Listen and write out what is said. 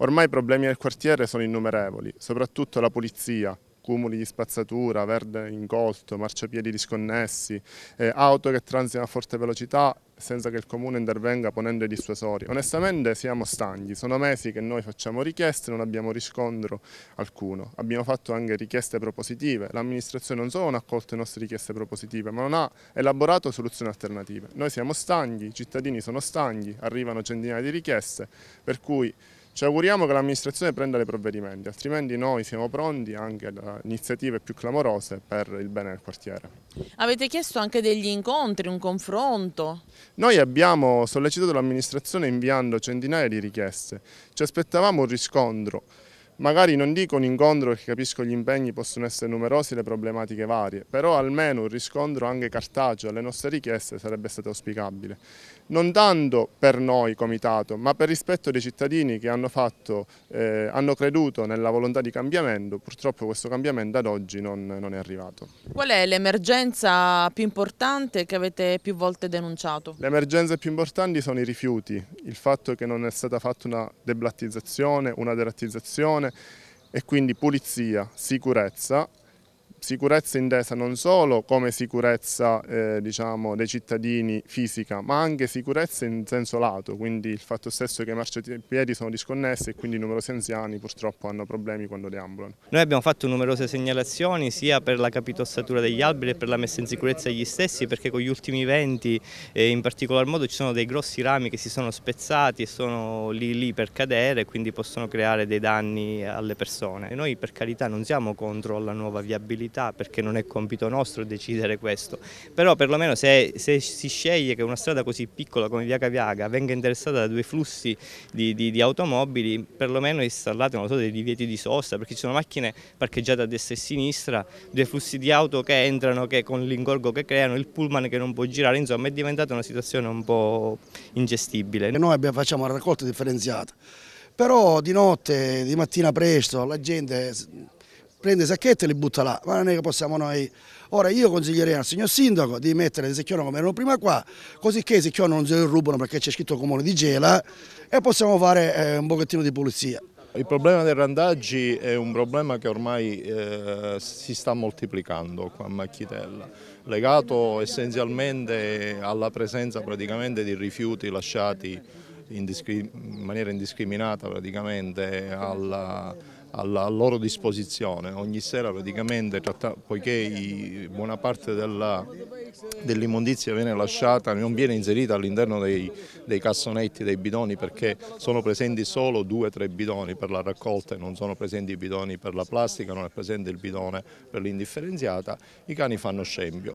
Ormai i problemi del quartiere sono innumerevoli, soprattutto la pulizia, cumuli di spazzatura, verde incolto, marciapiedi disconnessi, eh, auto che transitano a forte velocità senza che il comune intervenga ponendo i dissuasori. Onestamente siamo stanchi, sono mesi che noi facciamo richieste non abbiamo riscontro alcuno. Abbiamo fatto anche richieste propositive, l'amministrazione non solo non ha accolto le nostre richieste propositive, ma non ha elaborato soluzioni alternative. Noi siamo stanchi, i cittadini sono stanchi, arrivano centinaia di richieste, per cui ci auguriamo che l'amministrazione prenda dei provvedimenti, altrimenti noi siamo pronti anche ad eh, iniziative più clamorose per il bene del quartiere. Avete chiesto anche degli incontri, un confronto? Noi abbiamo sollecitato l'amministrazione inviando centinaia di richieste, ci aspettavamo un riscontro. Magari non dico un incontro perché capisco gli impegni possono essere numerosi, le problematiche varie, però almeno un riscontro anche cartaceo alle nostre richieste sarebbe stato auspicabile. Non tanto per noi Comitato, ma per rispetto dei cittadini che hanno, fatto, eh, hanno creduto nella volontà di cambiamento, purtroppo questo cambiamento ad oggi non, non è arrivato. Qual è l'emergenza più importante che avete più volte denunciato? Le emergenze più importanti sono i rifiuti, il fatto che non è stata fatta una deblattizzazione, una derattizzazione, e quindi pulizia, sicurezza sicurezza intesa non solo come sicurezza eh, diciamo, dei cittadini fisica, ma anche sicurezza in senso lato, quindi il fatto stesso che i marciapiedi sono disconnessi e quindi numerosi anziani purtroppo hanno problemi quando deambulano. Noi abbiamo fatto numerose segnalazioni sia per la capitossatura degli alberi e per la messa in sicurezza degli stessi perché con gli ultimi venti eh, in particolar modo ci sono dei grossi rami che si sono spezzati e sono lì lì per cadere quindi possono creare dei danni alle persone. E noi per carità non siamo contro la nuova viabilità responsabilità perché non è compito nostro decidere questo, però perlomeno se, se si sceglie che una strada così piccola come via Caviaga venga interessata da due flussi di, di, di automobili, perlomeno installate so, dei divieti di sosta perché ci sono macchine parcheggiate a destra e a sinistra, due flussi di auto che entrano che con l'ingorgo che creano, il pullman che non può girare, insomma è diventata una situazione un po' ingestibile. Noi abbiamo, facciamo la raccolta differenziata, però di notte, di mattina presto la gente prende i sacchetti e li butta là, ma non è che possiamo noi... Ora io consiglierei al signor sindaco di mettere le secchioni come erano prima qua, così che i secchioni non se li rubano perché c'è scritto comune di Gela e possiamo fare eh, un pochettino di pulizia. Il problema dei randaggi è un problema che ormai eh, si sta moltiplicando qua a Macchitella, legato essenzialmente alla presenza di rifiuti lasciati in, in maniera indiscriminata praticamente alla alla loro disposizione. Ogni sera praticamente, poiché i, buona parte dell'immondizia dell viene lasciata, non viene inserita all'interno dei, dei, cassonetti, dei bidoni, perché sono presenti solo due o tre bidoni per la raccolta e non sono presenti i bidoni per la plastica, non è presente il bidone per l'indifferenziata, i cani fanno scempio.